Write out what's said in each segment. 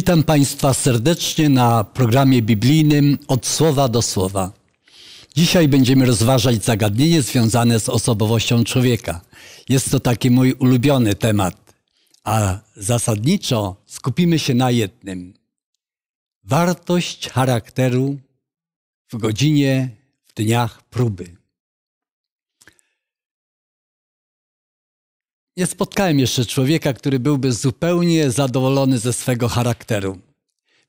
Witam Państwa serdecznie na programie biblijnym Od Słowa do Słowa. Dzisiaj będziemy rozważać zagadnienie związane z osobowością człowieka. Jest to taki mój ulubiony temat, a zasadniczo skupimy się na jednym. Wartość charakteru w godzinie, w dniach próby. nie spotkałem jeszcze człowieka, który byłby zupełnie zadowolony ze swego charakteru.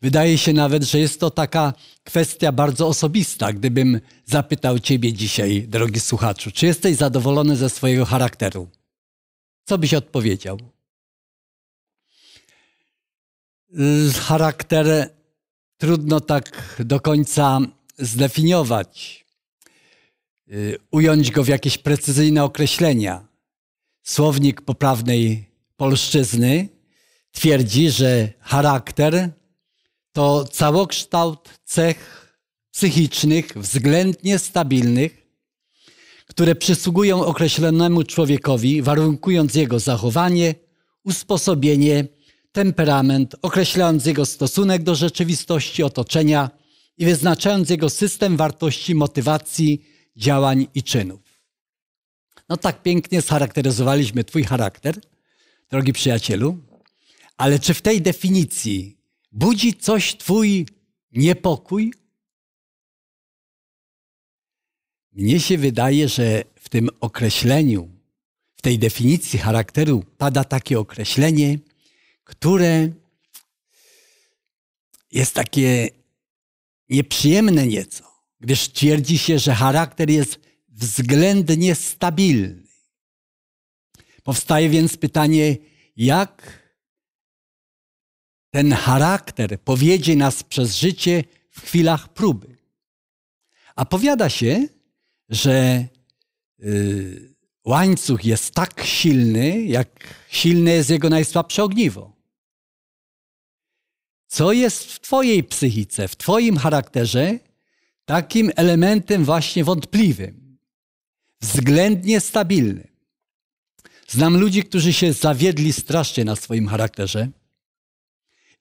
Wydaje się nawet, że jest to taka kwestia bardzo osobista. Gdybym zapytał Ciebie dzisiaj, drogi słuchaczu, czy jesteś zadowolony ze swojego charakteru? Co byś odpowiedział? Charakter trudno tak do końca zdefiniować, y, ująć go w jakieś precyzyjne określenia słownik poprawnej polszczyzny twierdzi, że charakter to całokształt cech psychicznych, względnie stabilnych, które przysługują określonemu człowiekowi, warunkując jego zachowanie, usposobienie, temperament, określając jego stosunek do rzeczywistości, otoczenia i wyznaczając jego system wartości, motywacji, działań i czynów. No tak pięknie scharakteryzowaliśmy Twój charakter, drogi przyjacielu, ale czy w tej definicji budzi coś Twój niepokój? Mnie się wydaje, że w tym określeniu, w tej definicji charakteru pada takie określenie, które jest takie nieprzyjemne nieco, gdyż twierdzi się, że charakter jest względnie stabilny. Powstaje więc pytanie, jak ten charakter powiedzie nas przez życie w chwilach próby. A powiada się, że yy, łańcuch jest tak silny, jak silne jest jego najsłabsze ogniwo. Co jest w Twojej psychice, w Twoim charakterze takim elementem właśnie wątpliwym? względnie stabilny. Znam ludzi, którzy się zawiedli strasznie na swoim charakterze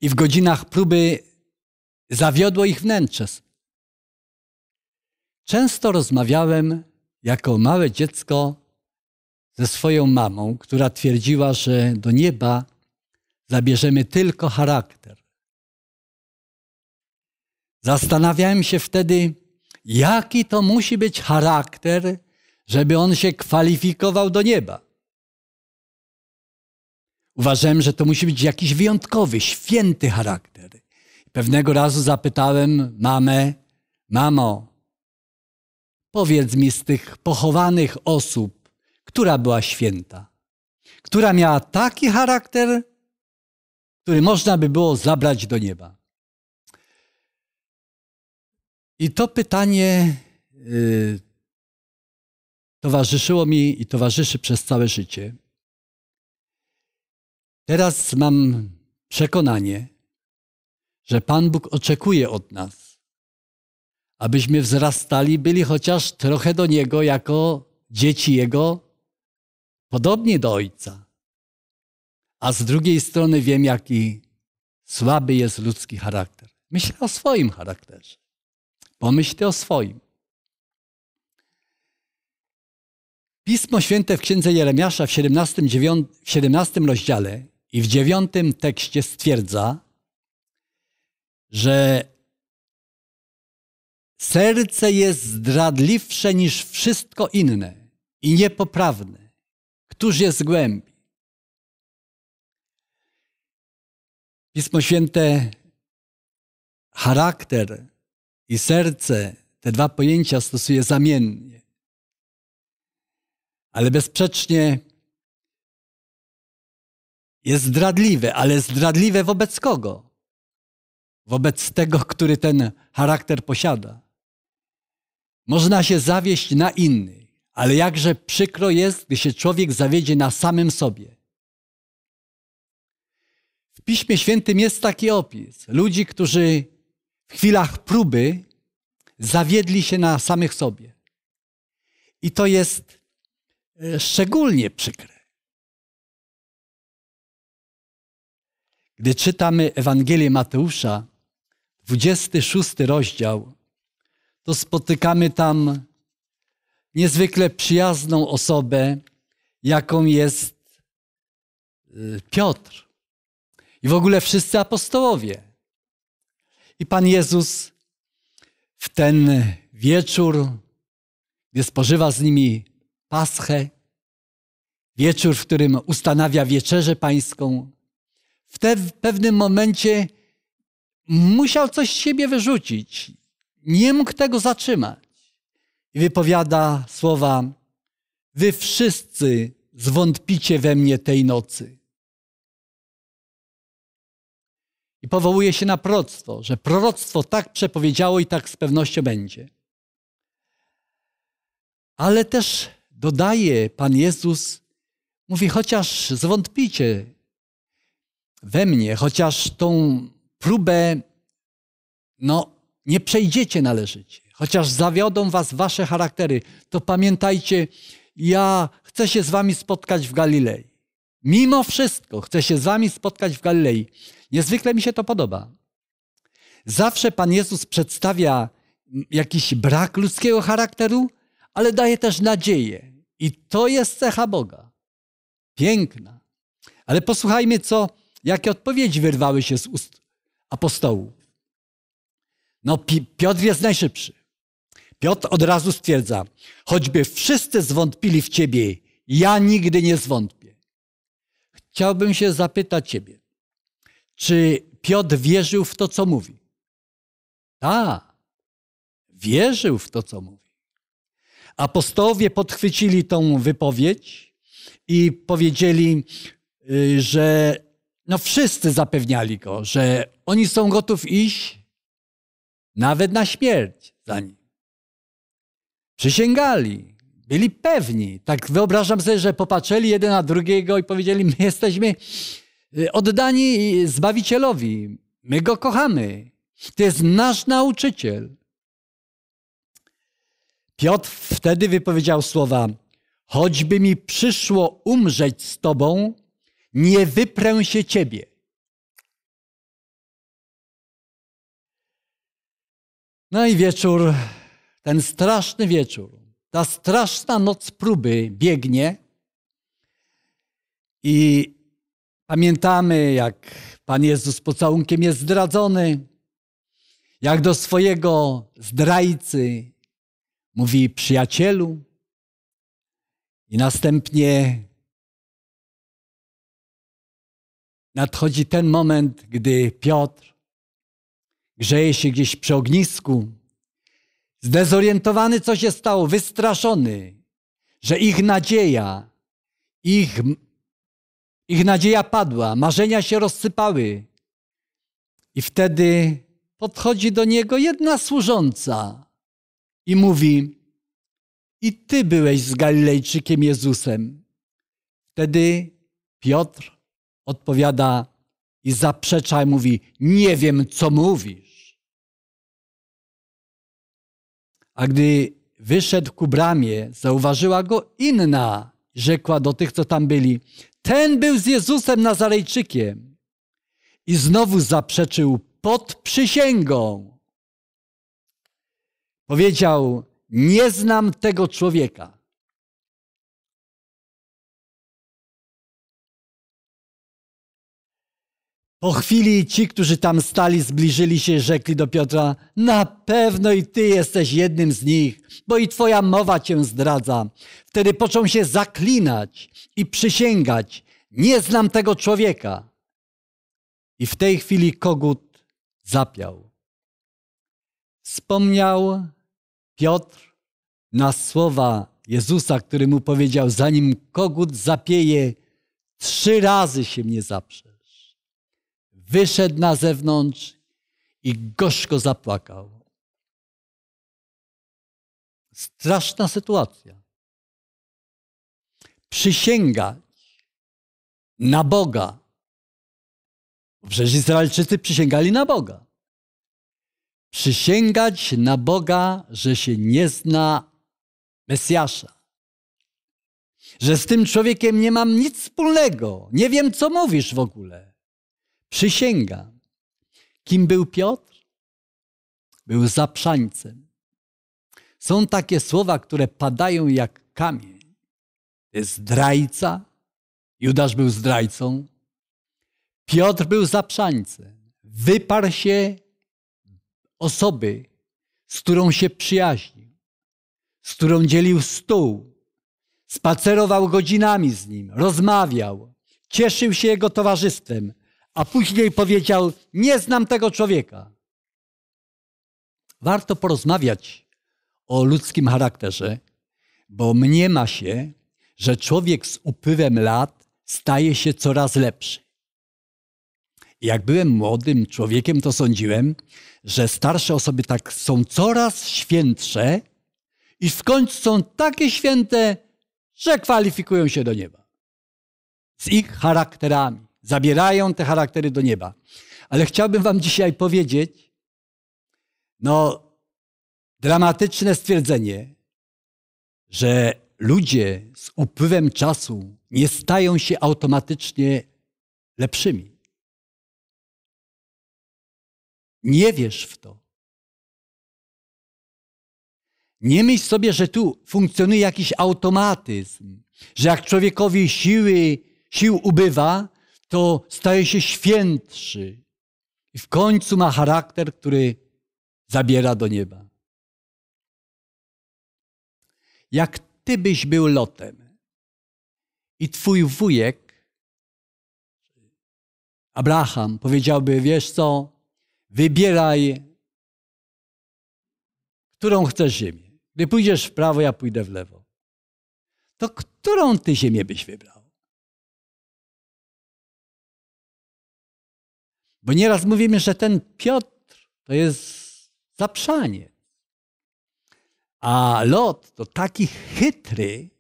i w godzinach próby zawiodło ich wnętrze. Często rozmawiałem jako małe dziecko ze swoją mamą, która twierdziła, że do nieba zabierzemy tylko charakter. Zastanawiałem się wtedy, jaki to musi być charakter, żeby on się kwalifikował do nieba. Uważałem, że to musi być jakiś wyjątkowy, święty charakter. Pewnego razu zapytałem mamę, mamo, powiedz mi z tych pochowanych osób, która była święta, która miała taki charakter, który można by było zabrać do nieba. I to pytanie. Yy, towarzyszyło mi i towarzyszy przez całe życie. Teraz mam przekonanie, że Pan Bóg oczekuje od nas, abyśmy wzrastali, byli chociaż trochę do Niego jako dzieci Jego, podobnie do Ojca. A z drugiej strony wiem, jaki słaby jest ludzki charakter. Myślę o swoim charakterze. Pomyślcie o swoim. Pismo Święte w Księdze Jeremiasza w 17, 9, 17 rozdziale i w 9 tekście stwierdza, że serce jest zdradliwsze niż wszystko inne i niepoprawne. Któż je zgłębi? Pismo Święte, charakter i serce, te dwa pojęcia stosuje zamiennie ale bezsprzecznie jest zdradliwe, ale zdradliwe wobec kogo? Wobec tego, który ten charakter posiada. Można się zawieść na innych, ale jakże przykro jest, gdy się człowiek zawiedzie na samym sobie. W Piśmie Świętym jest taki opis ludzi, którzy w chwilach próby zawiedli się na samych sobie. I to jest E, szczególnie przykre. Gdy czytamy Ewangelię Mateusza, 26 rozdział, to spotykamy tam niezwykle przyjazną osobę, jaką jest e, Piotr i w ogóle wszyscy apostołowie. I Pan Jezus w ten wieczór, gdy spożywa z nimi Paschę, wieczór, w którym ustanawia wieczerzę pańską. W, te, w pewnym momencie musiał coś z siebie wyrzucić. Nie mógł tego zatrzymać. I wypowiada słowa: Wy wszyscy zwątpicie we mnie tej nocy. I powołuje się na proroctwo, że proroctwo tak przepowiedziało i tak z pewnością będzie. Ale też dodaje Pan Jezus, mówi, chociaż zwątpicie we mnie, chociaż tą próbę no, nie przejdziecie należycie, chociaż zawiodą was wasze charaktery, to pamiętajcie, ja chcę się z wami spotkać w Galilei. Mimo wszystko chcę się z wami spotkać w Galilei. Niezwykle mi się to podoba. Zawsze Pan Jezus przedstawia jakiś brak ludzkiego charakteru, ale daje też nadzieję. I to jest cecha Boga. Piękna. Ale posłuchajmy, co, jakie odpowiedzi wyrwały się z ust apostołów. No, Piotr jest najszybszy. Piotr od razu stwierdza, choćby wszyscy zwątpili w Ciebie, ja nigdy nie zwątpię. Chciałbym się zapytać Ciebie, czy Piotr wierzył w to, co mówi? Tak, wierzył w to, co mówi. Apostołowie podchwycili tą wypowiedź i powiedzieli, y, że no wszyscy zapewniali go, że oni są gotów iść nawet na śmierć za nim. Przysięgali, byli pewni. Tak wyobrażam sobie, że popatrzyli jeden na drugiego i powiedzieli: My jesteśmy y, oddani Zbawicielowi, my go kochamy. To jest nasz nauczyciel. Piotr wtedy wypowiedział słowa: Choćby mi przyszło umrzeć z Tobą, nie wyprę się Ciebie. No i wieczór, ten straszny wieczór, ta straszna noc próby biegnie. I pamiętamy, jak Pan Jezus pocałunkiem jest zdradzony, jak do swojego zdrajcy mówi przyjacielu, i następnie nadchodzi ten moment, gdy Piotr grzeje się gdzieś przy ognisku, zdezorientowany, co się stało, wystraszony, że ich nadzieja, ich, ich nadzieja padła, marzenia się rozsypały. I wtedy podchodzi do niego jedna służąca, i mówi: I ty byłeś z Galilejczykiem Jezusem. Wtedy Piotr odpowiada i zaprzecza i mówi: Nie wiem, co mówisz. A gdy wyszedł ku bramie, zauważyła go inna, rzekła do tych, co tam byli: Ten był z Jezusem Nazarejczykiem. I znowu zaprzeczył pod przysięgą. Powiedział: Nie znam tego człowieka. Po chwili ci, którzy tam stali, zbliżyli się i rzekli do Piotra: Na pewno i ty jesteś jednym z nich, bo i twoja mowa cię zdradza. Wtedy począł się zaklinać i przysięgać: Nie znam tego człowieka. I w tej chwili kogut zapiał. Wspomniał Piotr na słowa Jezusa, który mu powiedział, zanim kogut zapieje, trzy razy się mnie zaprzesz. Wyszedł na zewnątrz i gorzko zapłakał. Straszna sytuacja. Przysięgać na Boga. Przecież Izraelczycy przysięgali na Boga przysięgać na Boga, że się nie zna Mesjasza. Że z tym człowiekiem nie mam nic wspólnego. Nie wiem, co mówisz w ogóle. Przysięga. Kim był Piotr? Był zaprzańcem. Są takie słowa, które padają jak kamień. Jest zdrajca. Judasz był zdrajcą. Piotr był zaprzańcem. Wyparł się osoby, z którą się przyjaźnił, z którą dzielił stół, spacerował godzinami z nim, rozmawiał, cieszył się jego towarzystwem, a później powiedział: Nie znam tego człowieka. Warto porozmawiać o ludzkim charakterze, bo mniema się, że człowiek z upływem lat staje się coraz lepszy. Jak byłem młodym człowiekiem, to sądziłem, że starsze osoby tak są coraz świętsze i w końcu są takie święte, że kwalifikują się do nieba. Z ich charakterami. Zabierają te charaktery do nieba. Ale chciałbym Wam dzisiaj powiedzieć, no, dramatyczne stwierdzenie, że ludzie z upływem czasu nie stają się automatycznie lepszymi. Nie wierz w to. Nie myśl sobie, że tu funkcjonuje jakiś automatyzm, że jak człowiekowi siły, sił ubywa, to staje się świętszy i w końcu ma charakter, który zabiera do nieba. Jak ty byś był lotem i twój wujek, Abraham, powiedziałby: Wiesz co, Wybieraj, którą chcesz ziemię. Gdy pójdziesz w prawo, ja pójdę w lewo. To którą ty ziemię byś wybrał? Bo nieraz mówimy, że ten Piotr to jest zaprzanie. A Lot to taki chytry,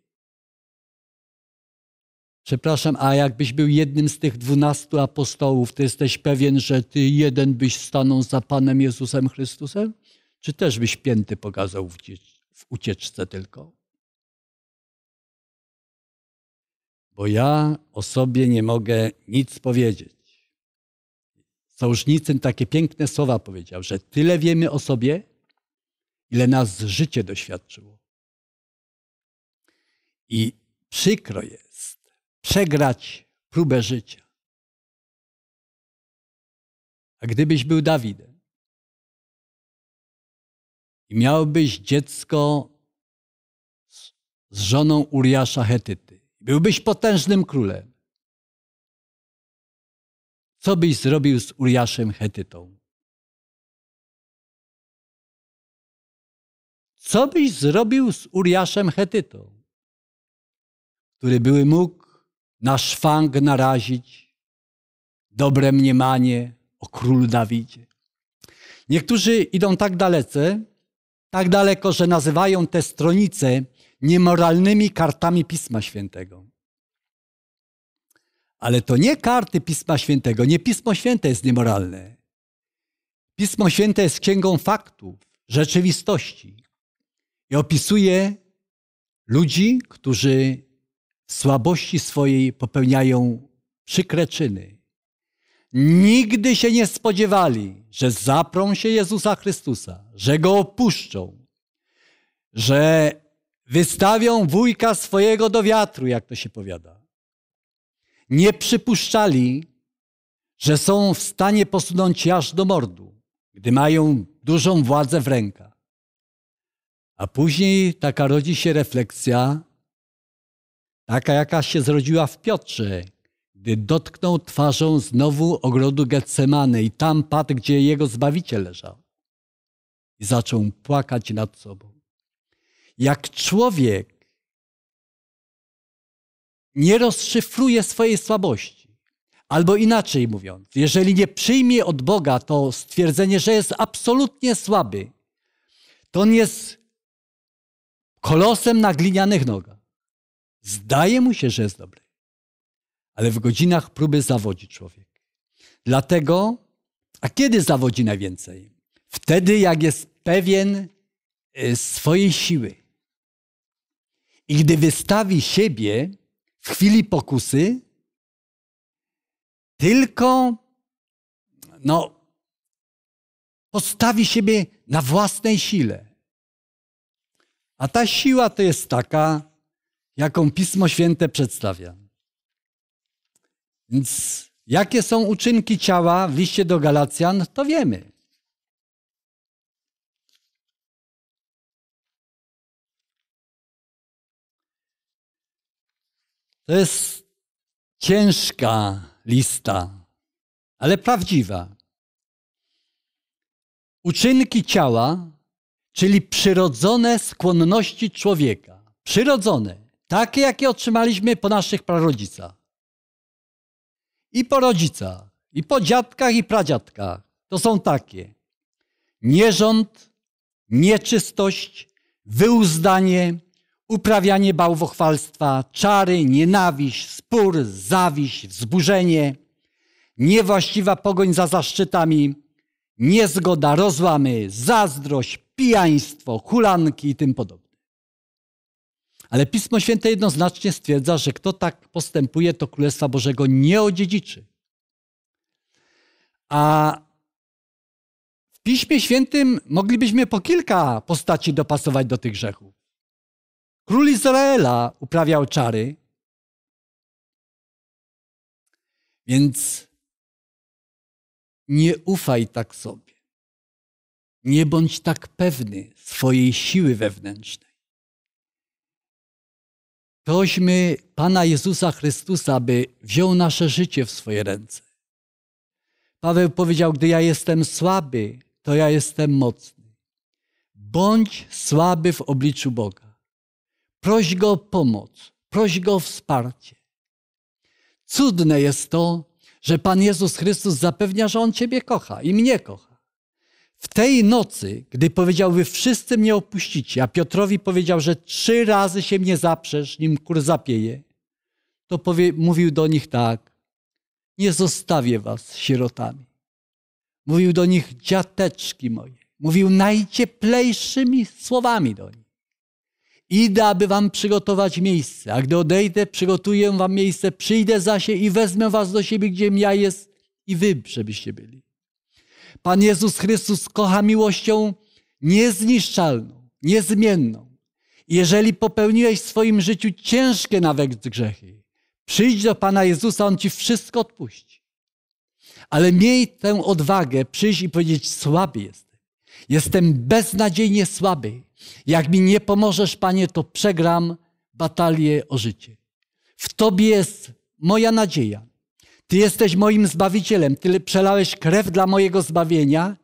Przepraszam, a jakbyś był jednym z tych dwunastu apostołów, to jesteś pewien, że ty jeden byś stanął za Panem Jezusem Chrystusem? Czy też byś pięty pokazał w, ucieczce tylko? Bo ja o sobie nie mogę nic powiedzieć. Sołżnicy takie piękne słowa powiedział, że tyle wiemy o sobie, ile nas życie doświadczyło. I przykro jest, przegrać próbę życia. A gdybyś był Dawidem i miałbyś dziecko z, żoną Uriasza Hetyty, byłbyś potężnym królem, co byś zrobił z Uriaszem Hetytą? Co byś zrobił z Uriaszem Hetytą, który były mógł na szwang narazić dobre mniemanie o królu Dawidzie. Niektórzy idą tak dalece, tak daleko, że nazywają te stronice niemoralnymi kartami Pisma Świętego. Ale to nie karty Pisma Świętego, nie Pismo Święte jest niemoralne. Pismo Święte jest księgą faktów, rzeczywistości i opisuje ludzi, którzy słabości swojej popełniają przykre czyny. Nigdy się nie spodziewali, że zaprą się Jezusa Chrystusa, że go opuszczą, że wystawią wujka swojego do wiatru, jak to się powiada. Nie przypuszczali, że są w stanie posunąć aż do mordu, gdy mają dużą władzę w rękach. A później taka rodzi się refleksja, taka jaka się zrodziła w Piotrze, gdy dotknął twarzą znowu ogrodu Getsemany i tam padł, gdzie jego Zbawiciel leżał. I zaczął płakać nad sobą. Jak człowiek nie rozszyfruje swojej słabości, albo inaczej mówiąc, jeżeli nie przyjmie od Boga to stwierdzenie, że jest absolutnie słaby, to on jest kolosem na glinianych nogach. Zdaje mu się, że jest dobry, ale w godzinach próby zawodzi człowiek. Dlatego, a kiedy zawodzi najwięcej? Wtedy, jak jest pewien y, swojej siły. I gdy wystawi siebie w chwili pokusy, tylko no, postawi siebie na własnej sile. A ta siła to jest taka, jaką Pismo Święte przedstawia. Więc jakie są uczynki ciała w liście do Galacjan, to wiemy. To jest ciężka lista, ale prawdziwa. Uczynki ciała, czyli przyrodzone skłonności człowieka. Przyrodzone. Takie, jakie otrzymaliśmy po naszych prarodzicach. I po rodzicach, i po dziadkach, i pradziadkach. To są takie. Nierząd, nieczystość, wyuzdanie, uprawianie bałwochwalstwa, czary, nienawiść, spór, zawiść, wzburzenie, niewłaściwa pogoń za zaszczytami, niezgoda, rozłamy, zazdrość, pijaństwo, hulanki i tym podobne. Ale Pismo Święte jednoznacznie stwierdza, że kto tak postępuje, to Królestwa Bożego nie odziedziczy. A w Piśmie Świętym moglibyśmy po kilka postaci dopasować do tych grzechów. Król Izraela uprawiał czary, więc nie ufaj tak sobie. Nie bądź tak pewny swojej siły wewnętrznej. Prośmy Pana Jezusa Chrystusa, by wziął nasze życie w swoje ręce. Paweł powiedział, gdy ja jestem słaby, to ja jestem mocny. Bądź słaby w obliczu Boga. Proś Go o pomoc, proś Go o wsparcie. Cudne jest to, że Pan Jezus Chrystus zapewnia, że On Ciebie kocha i mnie kocha. W tej nocy, gdy powiedział, wy wszyscy mnie opuścicie, a Piotrowi powiedział, że trzy razy się mnie zaprzesz, nim kur zapieje, to powie, mówił do nich tak, nie zostawię was sierotami. Mówił do nich dziateczki moje. Mówił najcieplejszymi słowami do nich. Idę, aby wam przygotować miejsce, a gdy odejdę, przygotuję wam miejsce, przyjdę za się i wezmę was do siebie, gdzie ja jest i wy, żebyście byli. Pan Jezus Chrystus kocha miłością niezniszczalną, niezmienną. Jeżeli popełniłeś w swoim życiu ciężkie nawet grzechy, przyjdź do Pana Jezusa, On ci wszystko odpuści. Ale miej tę odwagę przyjść i powiedzieć: Słaby jestem. Jestem beznadziejnie słaby. Jak mi nie pomożesz, Panie, to przegram batalię o życie. W Tobie jest moja nadzieja. Ty jesteś moim zbawicielem, Ty przelałeś krew dla mojego zbawienia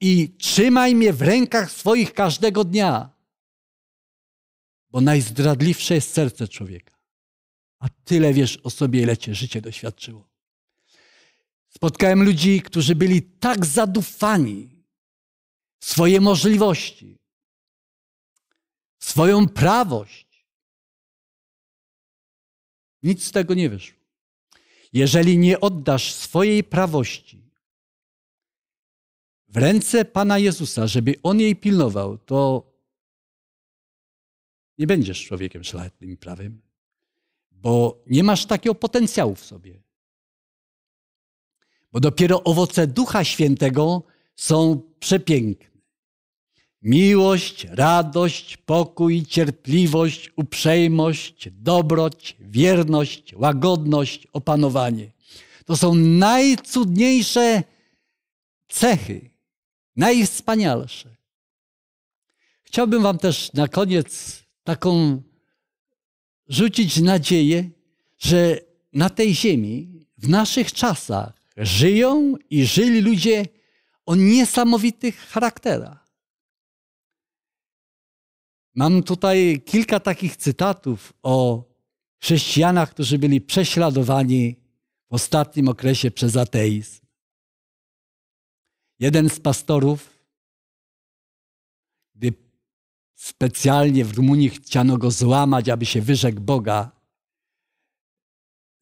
i trzymaj mnie w rękach swoich każdego dnia. Bo najzdradliwsze jest serce człowieka. A tyle wiesz o sobie, ile cię życie doświadczyło. Spotkałem ludzi, którzy byli tak zadufani w swoje możliwości, w swoją prawość. Nic z tego nie wyszło jeżeli nie oddasz swojej prawości w ręce Pana Jezusa, żeby On jej pilnował, to nie będziesz człowiekiem szlachetnym i prawym, bo nie masz takiego potencjału w sobie. Bo dopiero owoce Ducha Świętego są przepiękne. Miłość, radość, pokój, cierpliwość, uprzejmość, dobroć, wierność, łagodność, opanowanie. To są najcudniejsze cechy, najwspanialsze. Chciałbym Wam też na koniec taką rzucić nadzieję, że na tej ziemi, w naszych czasach, żyją i żyli ludzie o niesamowitych charakterach Mam tutaj kilka takich cytatów o chrześcijanach, którzy byli prześladowani w ostatnim okresie przez ateizm. Jeden z pastorów, gdy specjalnie w Rumunii chciano go złamać, aby się wyrzekł Boga,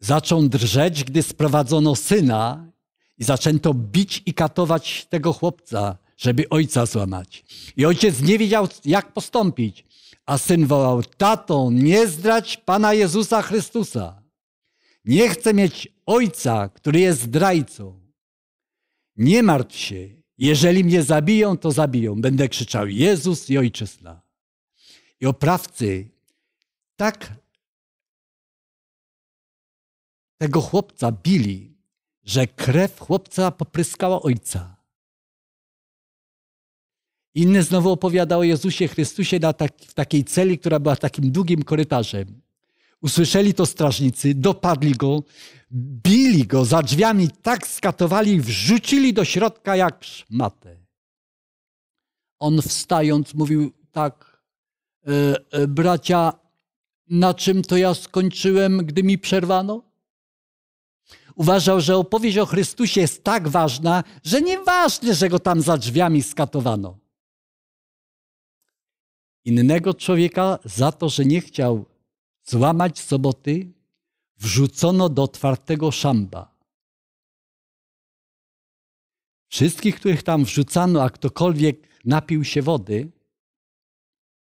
zaczął drżeć, gdy sprowadzono syna i zaczęto bić i katować tego chłopca żeby ojca złamać. I ojciec nie wiedział, jak postąpić. A syn wołał, tato, nie zdrać Pana Jezusa Chrystusa. Nie chcę mieć ojca, który jest zdrajcą. Nie martw się, jeżeli mnie zabiją, to zabiją. Będę krzyczał Jezus i Ojczyzna. I oprawcy tak tego chłopca bili, że krew chłopca popryskała ojca. Inny znowu opowiada o Jezusie Chrystusie tak, w takiej celi, która była takim długim korytarzem. Usłyszeli to strażnicy, dopadli go, bili go za drzwiami, tak skatowali, wrzucili do środka jak szmatę. On wstając mówił tak, e, e, bracia, na czym to ja skończyłem, gdy mi przerwano? Uważał, że opowieść o Chrystusie jest tak ważna, że nieważne, że go tam za drzwiami skatowano innego człowieka za to, że nie chciał złamać soboty, wrzucono do otwartego szamba. Wszystkich, których tam wrzucano, a ktokolwiek napił się wody,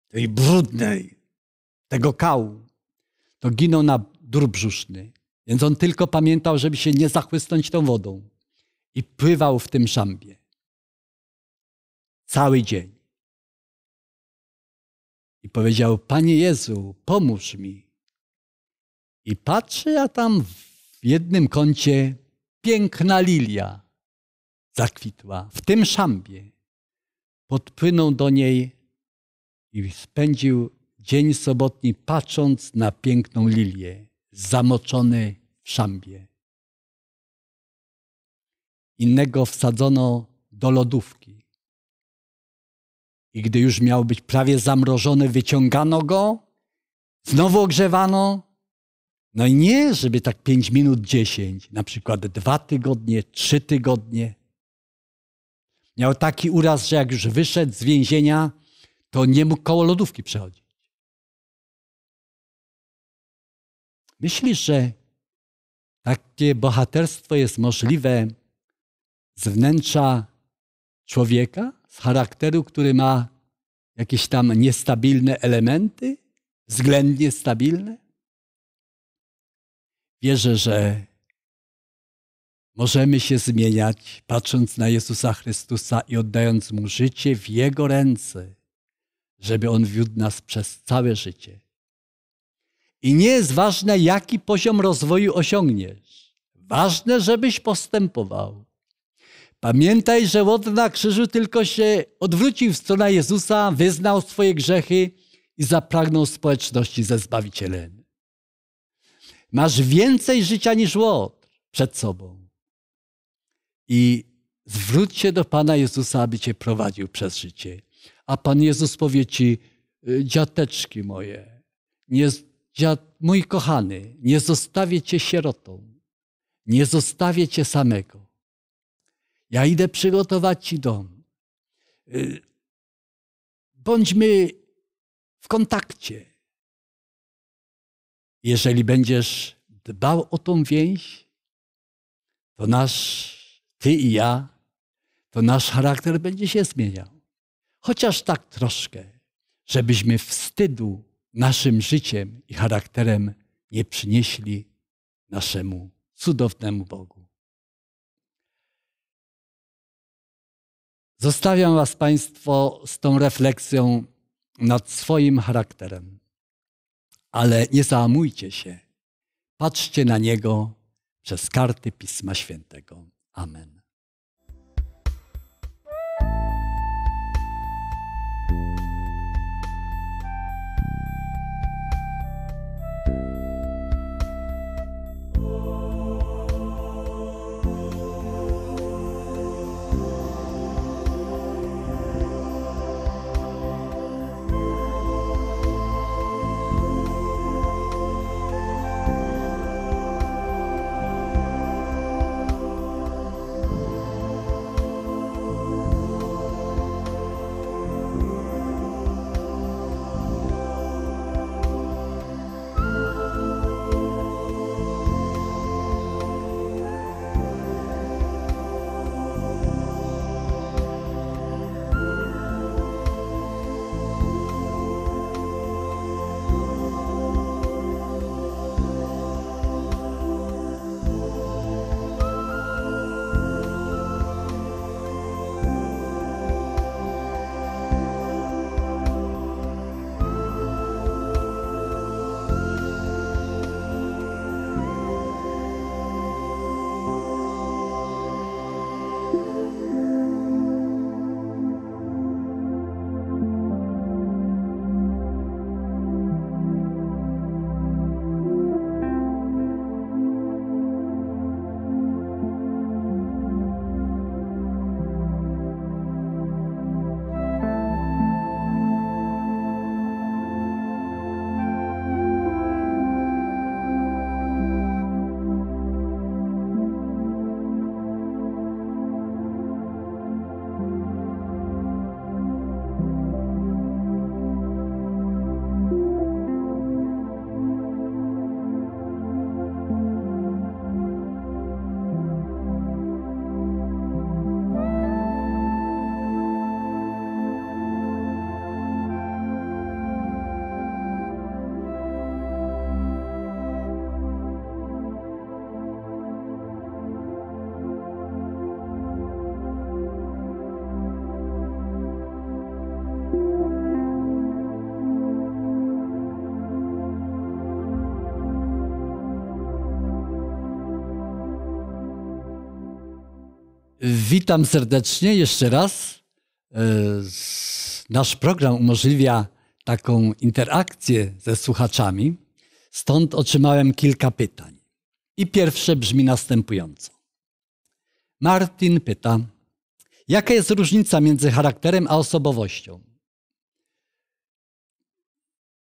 tej brudnej, tego kału, to ginął na dur brzuszny. Więc on tylko pamiętał, żeby się nie zachłysnąć tą wodą. I pływał w tym szambie. Cały dzień i powiedział: Panie Jezu, pomóż mi. I patrzy, a tam w jednym kącie piękna lilia zakwitła, w tym szambie. Podpłynął do niej i spędził dzień sobotni patrząc na piękną lilię, zamoczony w szambie. Innego wsadzono do lodówki. I gdy już miał być prawie zamrożony, wyciągano go, znowu ogrzewano. No i nie, żeby tak 5 minut 10, na przykład dwa tygodnie, trzy tygodnie. Miał taki uraz, że jak już wyszedł z więzienia, to nie mógł koło lodówki przechodzić. Myślisz, że takie bohaterstwo jest możliwe z wnętrza człowieka? z charakteru, który ma jakieś tam niestabilne elementy, względnie stabilne? Wierzę, że możemy się zmieniać, patrząc na Jezusa Chrystusa i oddając Mu życie w Jego ręce, żeby On wiódł nas przez całe życie. I nie jest ważne, jaki poziom rozwoju osiągniesz. Ważne, żebyś postępował. Pamiętaj, że łot na krzyżu tylko się odwrócił w stronę Jezusa, wyznał swoje grzechy i zapragnął społeczności ze Zbawicielem. Masz więcej życia niż łot przed sobą. I zwróć się do Pana Jezusa, aby Cię prowadził przez życie. A Pan Jezus powie Ci, y, dziateczki moje, nie, dziad, mój kochany, nie zostawię Cię sierotą, nie zostawię Cię samego ja idę przygotować Ci dom. Y, bądźmy w kontakcie. Jeżeli będziesz dbał o tą więź, to nasz, Ty i ja, to nasz charakter będzie się zmieniał. Chociaż tak troszkę, żebyśmy wstydu naszym życiem i charakterem nie przynieśli naszemu cudownemu Bogu. Zostawiam Was Państwo z tą refleksją nad swoim charakterem. Ale nie załamujcie się. Patrzcie na niego przez karty Pisma Świętego. Amen. Witam serdecznie jeszcze raz. E, nasz program umożliwia taką interakcję ze słuchaczami, stąd otrzymałem kilka pytań. I pierwsze brzmi następująco. Martin pyta, jaka jest różnica między charakterem a osobowością?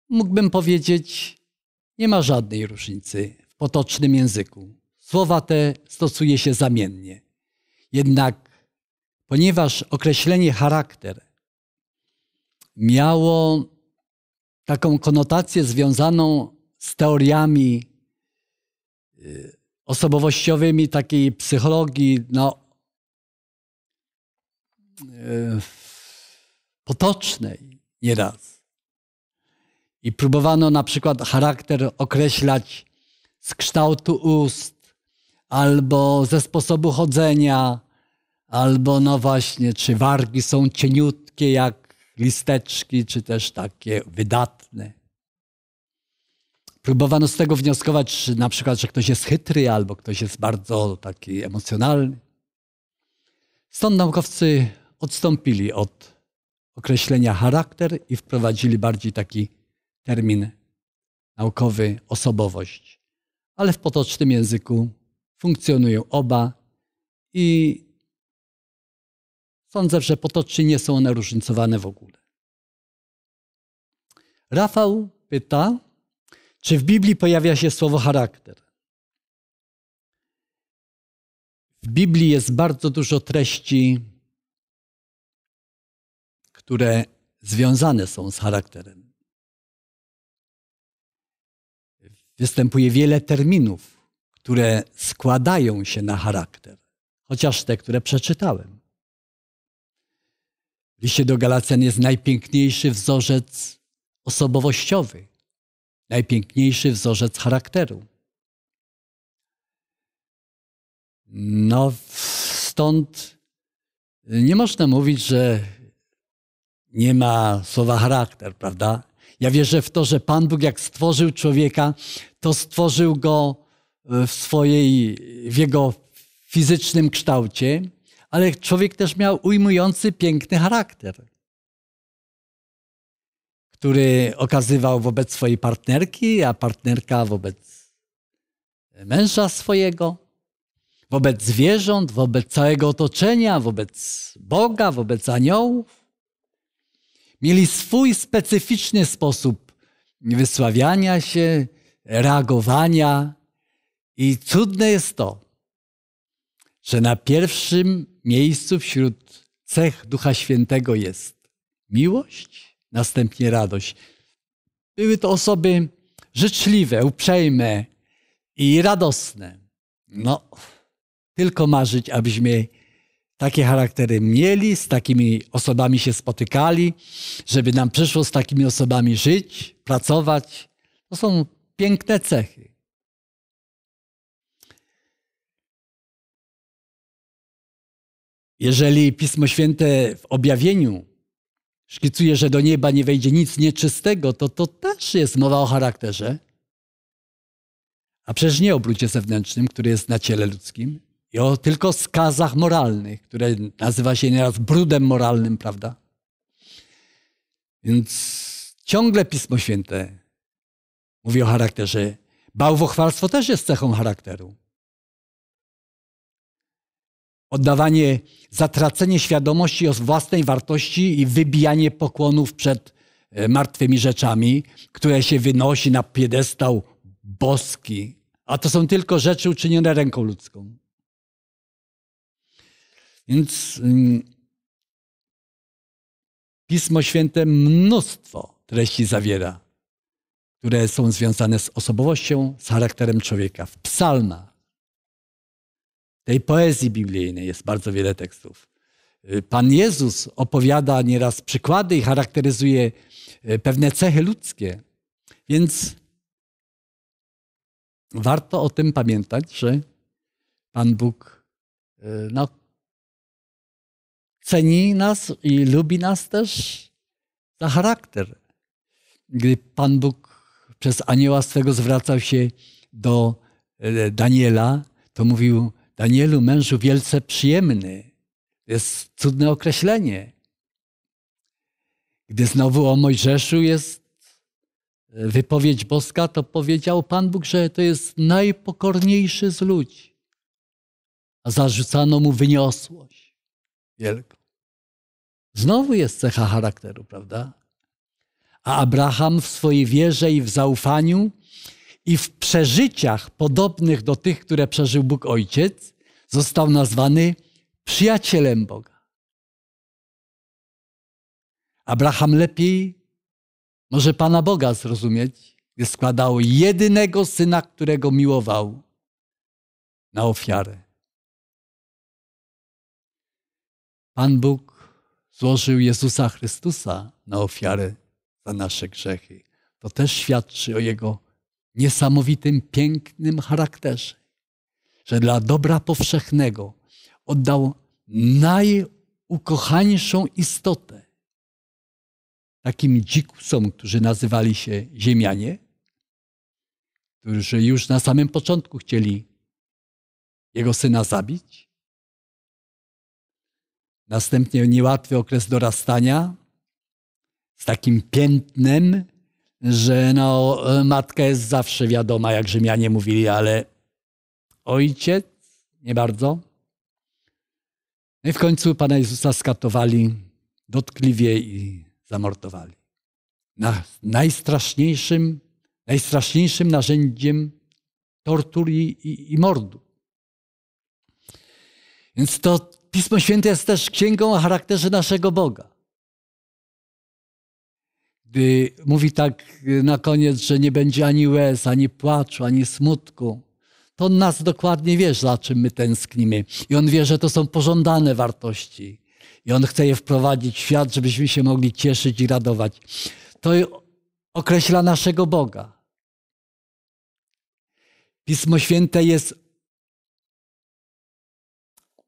Mógłbym powiedzieć, nie ma żadnej różnicy w potocznym języku. Słowa te stosuje się zamiennie jednak ponieważ określenie charakter miało taką konotację związaną z teoriami y, osobowościowymi takiej psychologii no, y, potocznej nieraz. I próbowano na przykład charakter określać z kształtu ust, albo ze sposobu chodzenia, albo no właśnie, czy wargi są cieniutkie jak listeczki, czy też takie wydatne. Próbowano z tego wnioskować, czy na przykład, że ktoś jest chytry, albo ktoś jest bardzo taki emocjonalny. Stąd naukowcy odstąpili od określenia charakter i wprowadzili bardziej taki termin naukowy osobowość, ale w potocznym języku funkcjonują oba i sądzę, że potocznie nie są one różnicowane w ogóle. Rafał pyta, czy w Biblii pojawia się słowo charakter? W Biblii jest bardzo dużo treści, które związane są z charakterem. Występuje wiele terminów które składają się na charakter, chociaż te, które przeczytałem. W liście do Galacjan jest najpiękniejszy wzorzec osobowościowy, najpiękniejszy wzorzec charakteru. No, stąd nie można mówić, że nie ma słowa charakter, prawda? Ja wierzę w to, że Pan Bóg, jak stworzył człowieka, to stworzył go w swojej, w jego fizycznym kształcie, ale człowiek też miał ujmujący, piękny charakter, który okazywał wobec swojej partnerki, a partnerka wobec męża swojego, wobec zwierząt, wobec całego otoczenia, wobec Boga, wobec aniołów. Mieli swój specyficzny sposób wysławiania się, reagowania i cudne jest to, że na pierwszym miejscu wśród cech Ducha Świętego jest miłość, następnie radość. Były to osoby życzliwe, uprzejme i radosne. No, tylko marzyć, abyśmy takie charaktery mieli, z takimi osobami się spotykali, żeby nam przyszło z takimi osobami żyć, pracować. To są piękne cechy. Jeżeli Pismo Święte w objawieniu szkicuje, że do nieba nie wejdzie nic nieczystego, to to też jest mowa o charakterze. A przecież nie o brudzie zewnętrznym, który jest na ciele ludzkim, i o tylko skazach moralnych, które nazywa się nieraz brudem moralnym, prawda? Więc ciągle Pismo Święte mówi o charakterze. Bałwochwalstwo też jest cechą charakteru oddawanie, zatracenie świadomości o własnej wartości i wybijanie pokłonów przed e, martwymi rzeczami, które się wynosi na piedestał boski. A to są tylko rzeczy uczynione ręką ludzką. Więc mm, Pismo Święte mnóstwo treści zawiera, które są związane z osobowością, z charakterem człowieka. W psalmach, tej poezji biblijnej jest bardzo wiele tekstów. Pan Jezus opowiada nieraz przykłady i charakteryzuje e, pewne cechy ludzkie. Więc warto o tym pamiętać, że Pan Bóg e, no, ceni nas i lubi nas też za charakter. Gdy Pan Bóg przez anioła swego zwracał się do e, Daniela, to mówił, Danielu, mężu wielce przyjemny. Jest cudne określenie. Gdy znowu o Mojżeszu jest e, wypowiedź boska, to powiedział Pan Bóg, że to jest najpokorniejszy z ludzi. A zarzucano mu wyniosłość wielką. Znowu jest cecha charakteru, prawda? A Abraham w swojej wierze i w zaufaniu i w przeżyciach podobnych do tych, które przeżył Bóg Ojciec, został nazwany przyjacielem Boga. Abraham lepiej może Pana Boga zrozumieć, gdy składał jedynego syna, którego miłował, na ofiarę. Pan Bóg złożył Jezusa Chrystusa na ofiarę za nasze grzechy. To też świadczy o Jego niesamowitym, pięknym charakterze, że dla dobra powszechnego oddał najukochańszą istotę. Takim dzikusom, którzy nazywali się Ziemianie, którzy już na samym początku chcieli jego syna zabić. Następnie niełatwy okres dorastania z takim piętnem że no, matka jest zawsze wiadoma, jak Rzymianie mówili, ale ojciec nie bardzo. No i w końcu Pana Jezusa skatowali dotkliwie i zamordowali. Na najstraszniejszym, najstraszniejszym narzędziem tortur i, i, i mordu. Więc to Pismo Święte jest też księgą o charakterze naszego Boga mówi tak na koniec, że nie będzie ani łez, ani płaczu, ani smutku. To on nas dokładnie wie, za czym my tęsknimy. I on wie, że to są pożądane wartości. I on chce je wprowadzić w świat, żebyśmy się mogli cieszyć i radować. To określa naszego Boga. Pismo Święte jest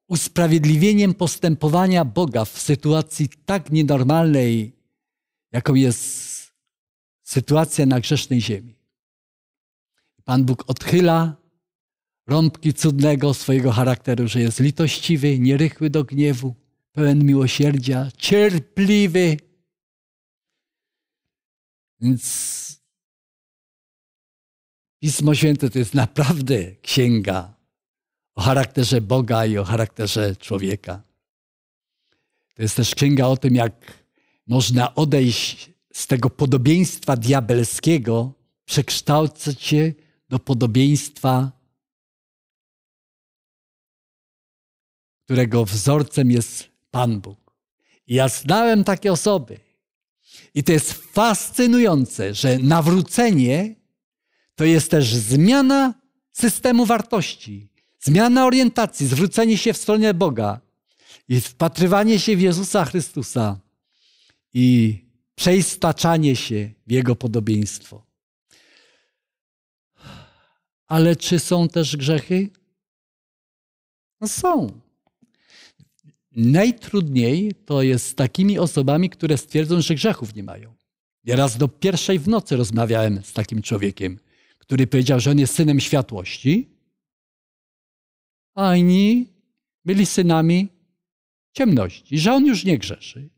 usprawiedliwieniem postępowania Boga w sytuacji tak nienormalnej, jaką jest sytuacja na grzesznej ziemi. Pan Bóg odchyla rąbki cudnego swojego charakteru, że jest litościwy, nierychły do gniewu, pełen miłosierdzia, cierpliwy. Więc Pismo Święte to jest naprawdę księga o charakterze Boga i o charakterze człowieka. To jest też księga o tym, jak można odejść z tego podobieństwa diabelskiego, przekształcać się do podobieństwa, którego wzorcem jest Pan Bóg. ja znałem takie osoby. I to jest fascynujące, że nawrócenie to jest też zmiana systemu wartości, zmiana orientacji, zwrócenie się w stronę Boga i wpatrywanie się w Jezusa Chrystusa i przeistaczanie się w Jego podobieństwo. Ale czy są też grzechy? No są. Najtrudniej to jest z takimi osobami, które stwierdzą, że grzechów nie mają. Ja raz do pierwszej w nocy rozmawiałem z takim człowiekiem, który powiedział, że on jest synem światłości, a inni byli synami ciemności, że on już nie grzeszy.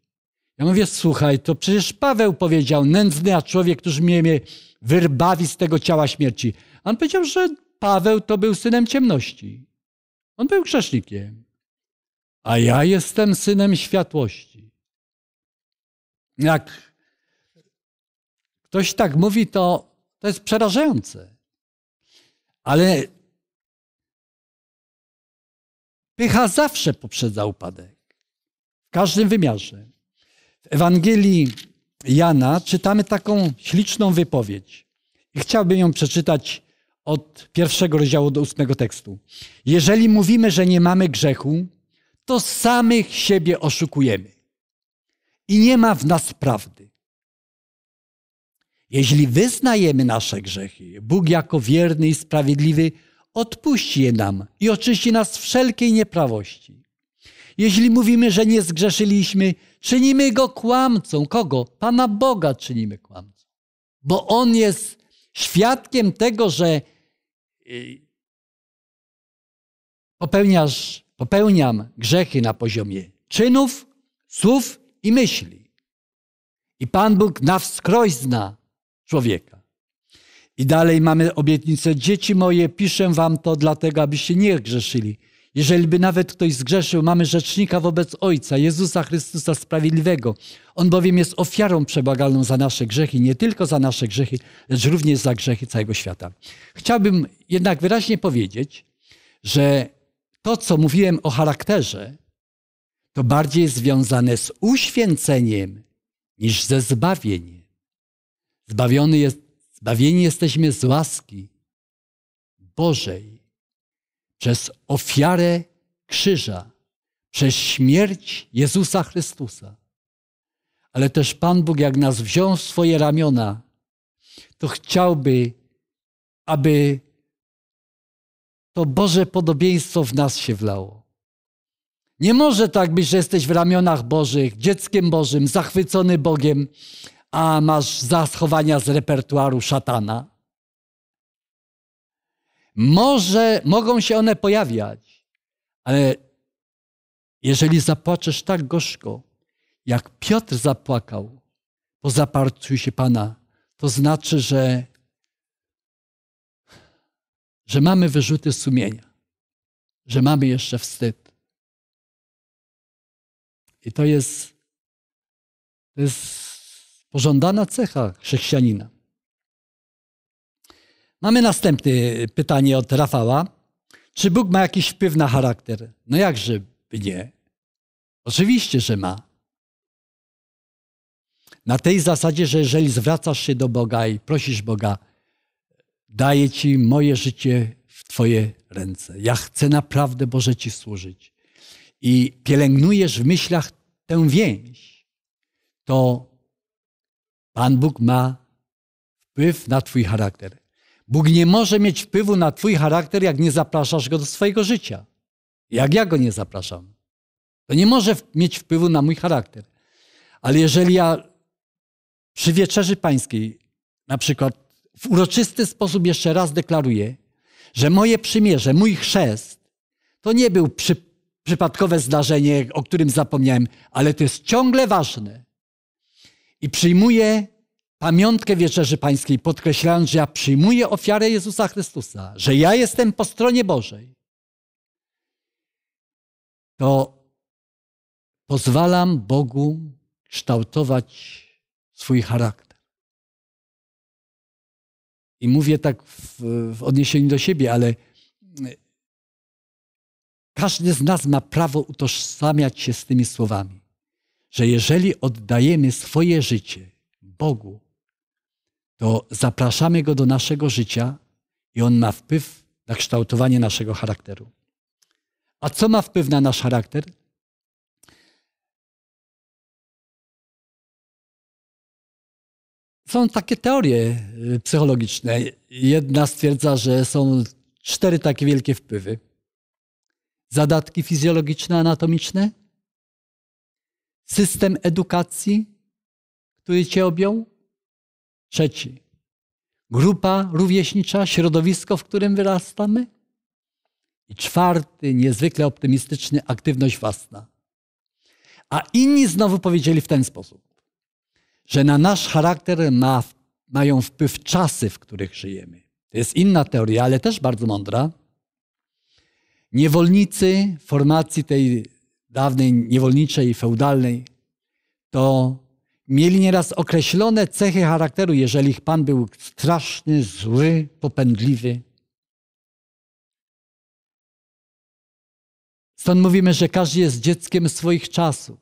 Ja mówię, słuchaj, to przecież Paweł powiedział, nędzny, a człowiek, który mnie, mnie wyrbawi z tego ciała śmierci. on powiedział, że Paweł to był synem ciemności. On był grzesznikiem. A ja jestem synem światłości. Jak ktoś tak mówi, to, to jest przerażające. Ale pycha zawsze poprzedza upadek. W każdym wymiarze. Ewangelii Jana czytamy taką śliczną wypowiedź. I chciałbym ją przeczytać od pierwszego rozdziału do ósmego tekstu. Jeżeli mówimy, że nie mamy grzechu, to samych siebie oszukujemy i nie ma w nas prawdy. Jeśli wyznajemy nasze grzechy, Bóg jako wierny i sprawiedliwy odpuści je nam i oczyści nas wszelkiej nieprawości. Jeśli mówimy, że nie zgrzeszyliśmy, Czynimy go kłamcą. Kogo? Pana Boga czynimy kłamcą. Bo on jest świadkiem tego, że y, popełniasz, popełniam grzechy na poziomie czynów, słów i myśli. I Pan Bóg na wskroś zna człowieka. I dalej mamy obietnicę. Dzieci moje, piszę wam to dlatego, abyście nie grzeszyli. Jeżeli by nawet ktoś zgrzeszył, mamy rzecznika wobec Ojca, Jezusa Chrystusa Sprawiedliwego. On bowiem jest ofiarą przebagalną za nasze grzechy, nie tylko za nasze grzechy, lecz również za grzechy całego świata. Chciałbym jednak wyraźnie powiedzieć, że to, co mówiłem o charakterze, to bardziej jest związane z uświęceniem niż ze zbawieniem. Zbawiony jest, zbawieni jesteśmy z łaski Bożej przez ofiarę krzyża, przez śmierć Jezusa Chrystusa. Ale też Pan Bóg, jak nas wziął w swoje ramiona, to chciałby, aby to Boże podobieństwo w nas się wlało. Nie może tak być, że jesteś w ramionach Bożych, dzieckiem Bożym, zachwycony Bogiem, a masz zaschowania z repertuaru szatana. Może mogą się one pojawiać, ale jeżeli zapłaczesz tak gorzko, jak Piotr zapłakał po zaparciu się Pana, to znaczy, że, że mamy wyrzuty sumienia, że mamy jeszcze wstyd. I to jest, to jest pożądana cecha chrześcijanina. Mamy następne pytanie od Rafała. Czy Bóg ma jakiś wpływ na charakter? No jakże nie? Oczywiście, że ma. Na tej zasadzie, że jeżeli zwracasz się do Boga i prosisz Boga, daję Ci moje życie w Twoje ręce. Ja chcę naprawdę Boże Ci służyć. I pielęgnujesz w myślach tę więź, to Pan Bóg ma wpływ na Twój charakter. Bóg nie może mieć wpływu na Twój charakter, jak nie zapraszasz go do swojego życia. Jak ja go nie zapraszam. To nie może mieć wpływu na mój charakter. Ale jeżeli ja przy wieczerzy pańskiej, na przykład w uroczysty sposób jeszcze raz deklaruję, że moje przymierze, mój chrzest, to nie był przy, przypadkowe zdarzenie, o którym zapomniałem, ale to jest ciągle ważne. I przyjmuję pamiątkę Wieczerzy Pańskiej, podkreślając, że ja przyjmuję ofiarę Jezusa Chrystusa, że ja jestem po stronie Bożej, to pozwalam Bogu kształtować swój charakter. I mówię tak w, w odniesieniu do siebie, ale każdy z nas ma prawo utożsamiać się z tymi słowami, że jeżeli oddajemy swoje życie Bogu, to zapraszamy go do naszego życia i on ma wpływ na kształtowanie naszego charakteru. A co ma wpływ na nasz charakter? Są takie teorie y, psychologiczne. Jedna stwierdza, że są cztery takie wielkie wpływy: zadatki fizjologiczne, anatomiczne, system edukacji, który cię objął, Trzeci. Grupa rówieśnicza, środowisko, w którym wyrastamy. I czwarty, niezwykle optymistyczny, aktywność własna. A inni znowu powiedzieli w ten sposób, że na nasz charakter ma, mają wpływ czasy, w których żyjemy. To jest inna teoria, ale też bardzo mądra. Niewolnicy formacji tej dawnej niewolniczej, feudalnej, to mieli nieraz określone cechy charakteru. Jeżeli ich pan był straszny, zły, popędliwy. Stąd mówimy, że każdy jest dzieckiem swoich czasów.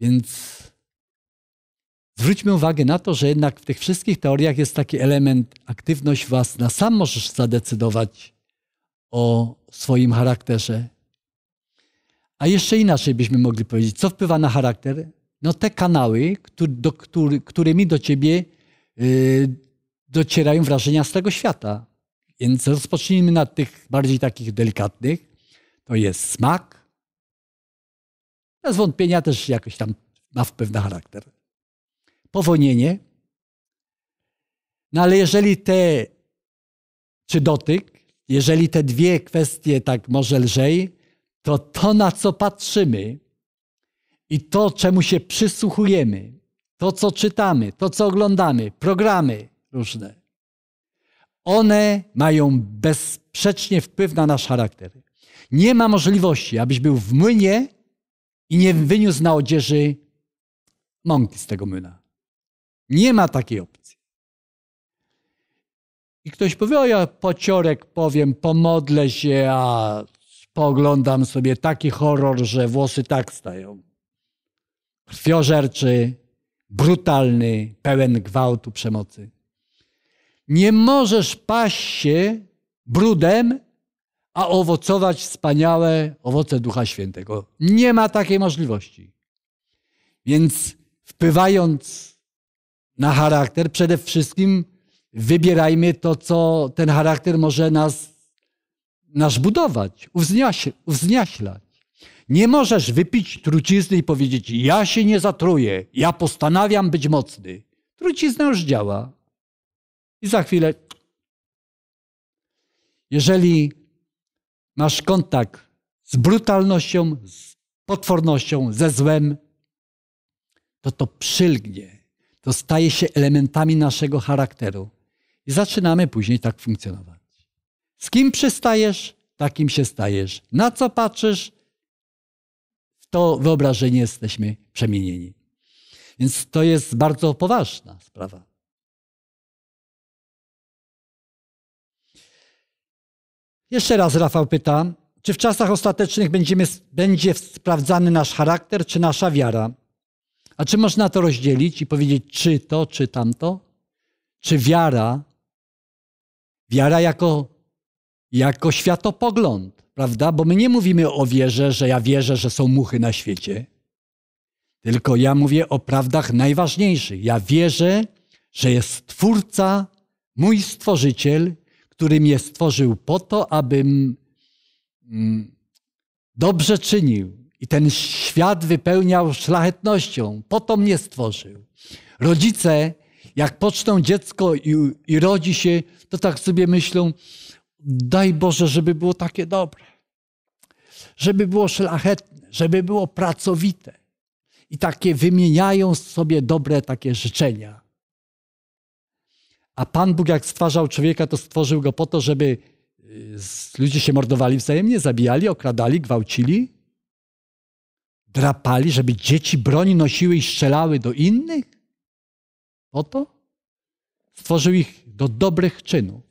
Więc zwróćmy uwagę na to, że jednak w tych wszystkich teoriach jest taki element aktywność własna. Sam możesz zadecydować o swoim charakterze, a jeszcze inaczej byśmy mogli powiedzieć, co wpływa na charakter? No te kanały, który, do, który, którymi do ciebie yy, docierają wrażenia z tego świata. Więc rozpocznijmy na tych bardziej takich delikatnych. To jest smak. Bez wątpienia też jakoś tam ma wpływ na charakter. Powonienie. No ale jeżeli te, czy dotyk, jeżeli te dwie kwestie tak może lżej, to to, na co patrzymy i to, czemu się przysłuchujemy, to, co czytamy, to, co oglądamy, programy różne, one mają bezsprzecznie wpływ na nasz charakter. Nie ma możliwości, abyś był w młynie i nie wyniósł na odzieży mąki z tego młyna. Nie ma takiej opcji. I ktoś powie, o ja pociorek powiem, pomodlę się, a pooglądam sobie taki horror, że włosy tak stają. Krwiożerczy, brutalny, pełen gwałtu, przemocy. Nie możesz paść się brudem, a owocować wspaniałe owoce Ducha Świętego. Nie ma takiej możliwości. Więc wpływając na charakter, przede wszystkim wybierajmy to, co ten charakter może nas nasz budować, uwzniaślać. Nie możesz wypić trucizny i powiedzieć: Ja się nie zatruję, ja postanawiam być mocny. Trucizna już działa. I za chwilę. Jeżeli masz kontakt z brutalnością, z potwornością, ze złem, to to przylgnie. To staje się elementami naszego charakteru. I zaczynamy później tak funkcjonować. Z kim przystajesz, takim się stajesz. Na co patrzysz, w to wyobrażenie jesteśmy przemienieni. Więc to jest bardzo poważna sprawa. Jeszcze raz Rafał pyta, czy w czasach ostatecznych będziemy, będzie sprawdzany nasz charakter czy nasza wiara? A czy można to rozdzielić i powiedzieć, czy to, czy tamto? Czy wiara, wiara jako jako światopogląd, prawda? Bo my nie mówimy o wierze, że ja wierzę, że są muchy na świecie, tylko ja mówię o prawdach najważniejszych. Ja wierzę, że jest Twórca, mój Stworzyciel, który mnie stworzył po to, abym mm, dobrze czynił i ten świat wypełniał szlachetnością. Po to mnie stworzył. Rodzice, jak poczną dziecko i, i rodzi się, to tak sobie myślą, Daj Boże, żeby było takie dobre, żeby było szlachetne, żeby było pracowite. I takie wymieniają sobie dobre takie życzenia. A Pan Bóg, jak stwarzał człowieka, to stworzył go po to, żeby y, ludzie się mordowali wzajemnie, zabijali, okradali, gwałcili, drapali, żeby dzieci broni nosiły i strzelały do innych? Po to? Stworzył ich do dobrych czynów.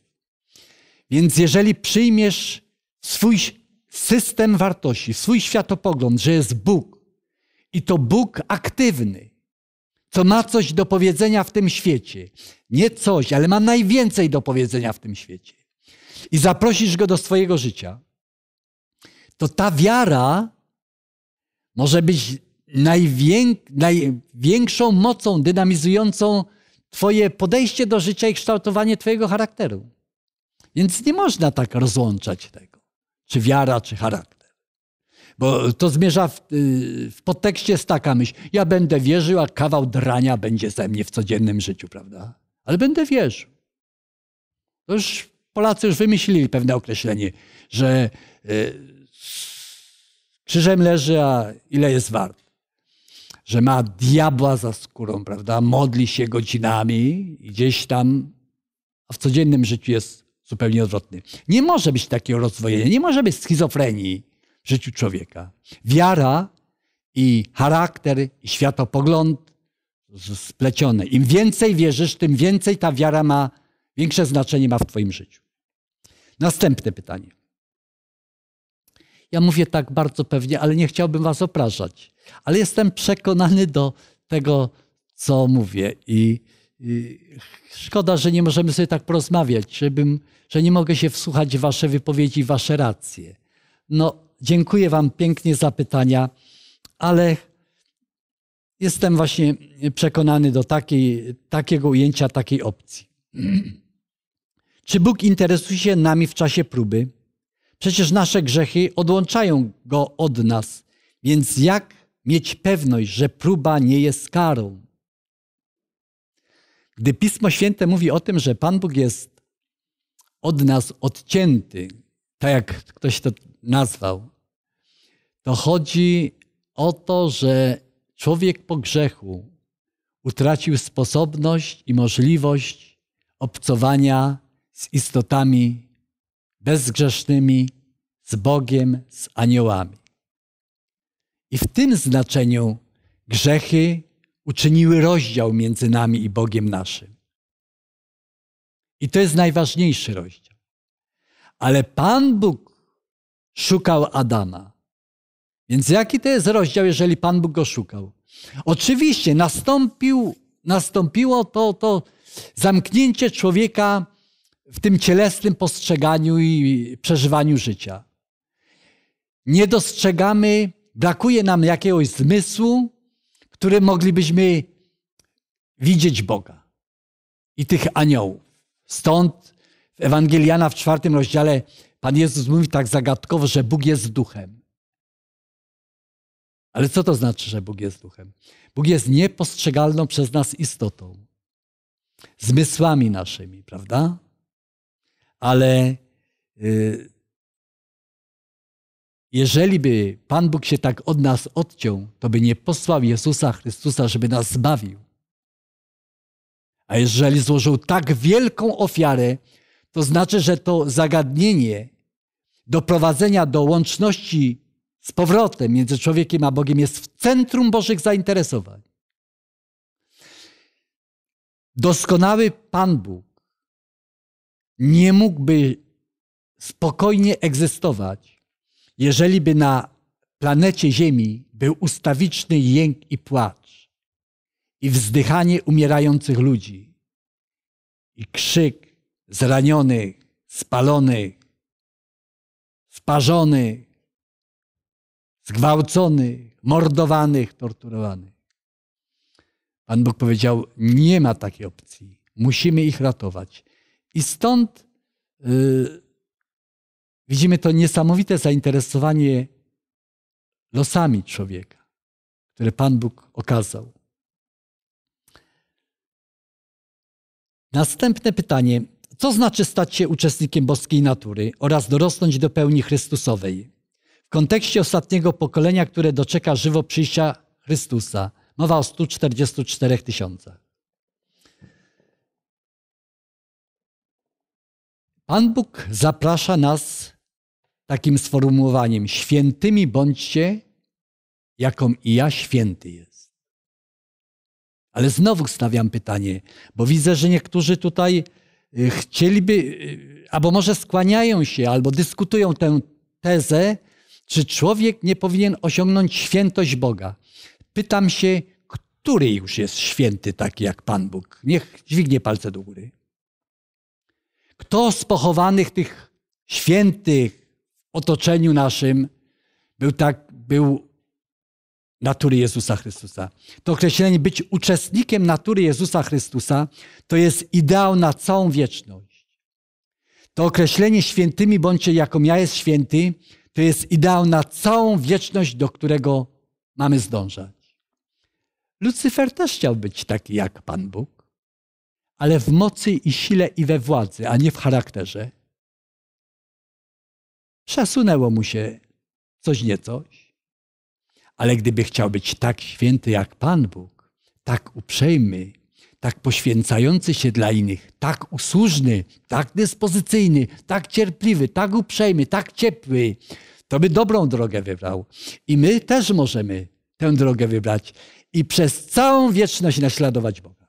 Więc jeżeli przyjmiesz swój system wartości, swój światopogląd, że jest Bóg i to Bóg aktywny, co ma coś do powiedzenia w tym świecie, nie coś, ale ma najwięcej do powiedzenia w tym świecie, i zaprosisz go do swojego życia, to ta wiara może być największą mocą dynamizującą Twoje podejście do życia i kształtowanie Twojego charakteru. Więc nie można tak rozłączać tego. Czy wiara, czy charakter. Bo to zmierza w, y, w podtekście jest taka myśl. Ja będę wierzył, a kawał drania będzie ze mnie w codziennym życiu, prawda? Ale będę wierzył. To już Polacy już wymyślili pewne określenie, że y, krzyżem leży, a ile jest wart. Że ma diabła za skórą, prawda? Modli się godzinami, gdzieś tam, a w codziennym życiu jest zupełnie odwrotny. Nie może być takiego rozdwojenia, nie może być schizofrenii w życiu człowieka. Wiara i charakter, i światopogląd splecione. Im więcej wierzysz, tym więcej ta wiara ma, większe znaczenie ma w Twoim życiu. Następne pytanie. Ja mówię tak bardzo pewnie, ale nie chciałbym Was opraszać. Ale jestem przekonany do tego, co mówię i Szkoda, że nie możemy sobie tak porozmawiać, żebym, że nie mogę się wsłuchać w Wasze wypowiedzi, Wasze racje. No, dziękuję Wam pięknie za pytania, ale jestem właśnie przekonany do takiej, takiego ujęcia, takiej opcji. Czy Bóg interesuje się nami w czasie próby? Przecież nasze grzechy odłączają go od nas, więc jak mieć pewność, że próba nie jest karą? Gdy Pismo Święte mówi o tym, że Pan Bóg jest od nas odcięty, tak jak ktoś to nazwał, to chodzi o to, że człowiek po grzechu utracił sposobność i możliwość obcowania z istotami bezgrzesznymi, z Bogiem, z aniołami. I w tym znaczeniu grzechy uczyniły rozdział między nami i Bogiem naszym. I to jest najważniejszy rozdział. Ale Pan Bóg szukał Adama. Więc jaki to jest rozdział, jeżeli Pan Bóg go szukał? Oczywiście nastąpił, nastąpiło to, to zamknięcie człowieka w tym cielesnym postrzeganiu i przeżywaniu życia. Nie dostrzegamy, brakuje nam jakiegoś zmysłu, którym moglibyśmy widzieć Boga i tych aniołów. Stąd w Ewangeliana w czwartym rozdziale Pan Jezus mówi tak zagadkowo, że Bóg jest duchem. Ale co to znaczy, że Bóg jest duchem? Bóg jest niepostrzegalną przez nas istotą, zmysłami naszymi, prawda? Ale. Yy, jeżeli by Pan Bóg się tak od nas odciął, to by nie posłał Jezusa Chrystusa, żeby nas zbawił. A jeżeli złożył tak wielką ofiarę, to znaczy, że to zagadnienie doprowadzenia do łączności z powrotem między człowiekiem a Bogiem jest w centrum Bożych zainteresowań. Doskonały Pan Bóg nie mógłby spokojnie egzystować jeżeli by na planecie Ziemi był ustawiczny jęk i płacz, i wzdychanie umierających ludzi, i krzyk zranionych, spalonych, sparzonych, zgwałconych, mordowanych, torturowanych. Pan Bóg powiedział: Nie ma takiej opcji. Musimy ich ratować. I stąd. Yy, Widzimy to niesamowite zainteresowanie losami człowieka, które Pan Bóg okazał. Następne pytanie. Co znaczy stać się uczestnikiem boskiej natury oraz dorosnąć do pełni Chrystusowej? W kontekście ostatniego pokolenia, które doczeka żywo przyjścia Chrystusa, mowa o 144 tysiącach. Pan Bóg zaprasza nas takim sformułowaniem: Świętymi bądźcie, jaką i ja święty jest. Ale znowu stawiam pytanie, bo widzę, że niektórzy tutaj y, chcieliby, y, albo może skłaniają się, albo dyskutują tę tezę, czy człowiek nie powinien osiągnąć świętość Boga. Pytam się, który już jest święty taki jak Pan Bóg? Niech dźwignie palce do góry. Kto z pochowanych tych świętych, otoczeniu naszym był tak, był natury Jezusa Chrystusa. To określenie być uczestnikiem natury Jezusa Chrystusa to jest ideał na całą wieczność. To określenie świętymi bądźcie jaką ja jest święty, to jest ideał na całą wieczność, do którego mamy zdążać. Lucyfer też chciał być taki jak Pan Bóg, ale w mocy i sile i we władzy, a nie w charakterze. Przesunęło mu się coś niecoś. Ale gdyby chciał być tak święty jak Pan Bóg, tak uprzejmy, tak poświęcający się dla innych, tak usłużny, tak dyspozycyjny, tak cierpliwy, tak uprzejmy, tak ciepły, to by dobrą drogę wybrał. I my też możemy tę drogę wybrać i przez całą wieczność naśladować Boga.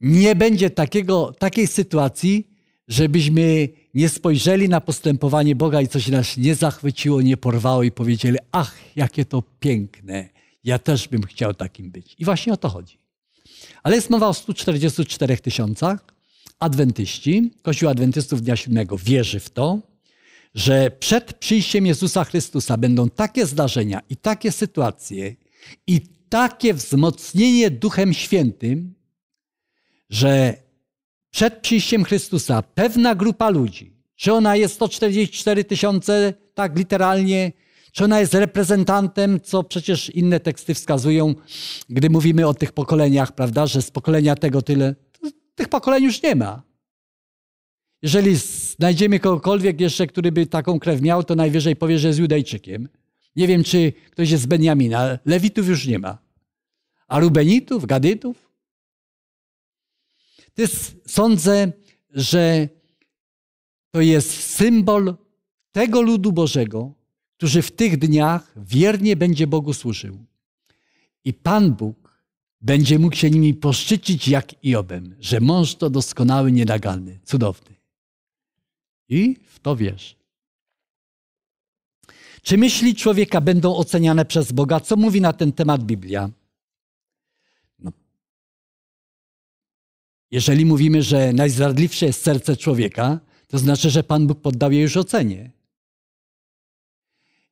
Nie będzie takiego, takiej sytuacji, żebyśmy nie spojrzeli na postępowanie Boga i coś nas nie zachwyciło, nie porwało i powiedzieli: Ach, jakie to piękne, ja też bym chciał takim być. I właśnie o to chodzi. Ale jest mowa o 144 tysiącach. Adwentyści, Kościół Adwentystów Dnia Siódmego wierzy w to, że przed przyjściem Jezusa Chrystusa będą takie zdarzenia i takie sytuacje i takie wzmocnienie Duchem Świętym, że przed przyjściem Chrystusa pewna grupa ludzi, czy ona jest 144 tysiące, tak literalnie, czy ona jest reprezentantem, co przecież inne teksty wskazują, gdy mówimy o tych pokoleniach, prawda, że z pokolenia tego tyle, tych pokoleń już nie ma. Jeżeli znajdziemy kogokolwiek jeszcze, który by taką krew miał, to najwyżej powie, że jest Judejczykiem. Nie wiem, czy ktoś jest z Benjamina. Lewitów już nie ma. A Rubenitów, Gadytów? To jest, sądzę, że to jest symbol tego ludu Bożego, który w tych dniach wiernie będzie Bogu służył. I Pan Bóg będzie mógł się nimi poszczycić jak Iobem, że mąż to doskonały, nienagalny, cudowny. I w to wierz. Czy myśli człowieka będą oceniane przez Boga? Co mówi na ten temat Biblia? Jeżeli mówimy, że najzdradliwsze jest serce człowieka, to znaczy, że Pan Bóg poddał je już ocenie.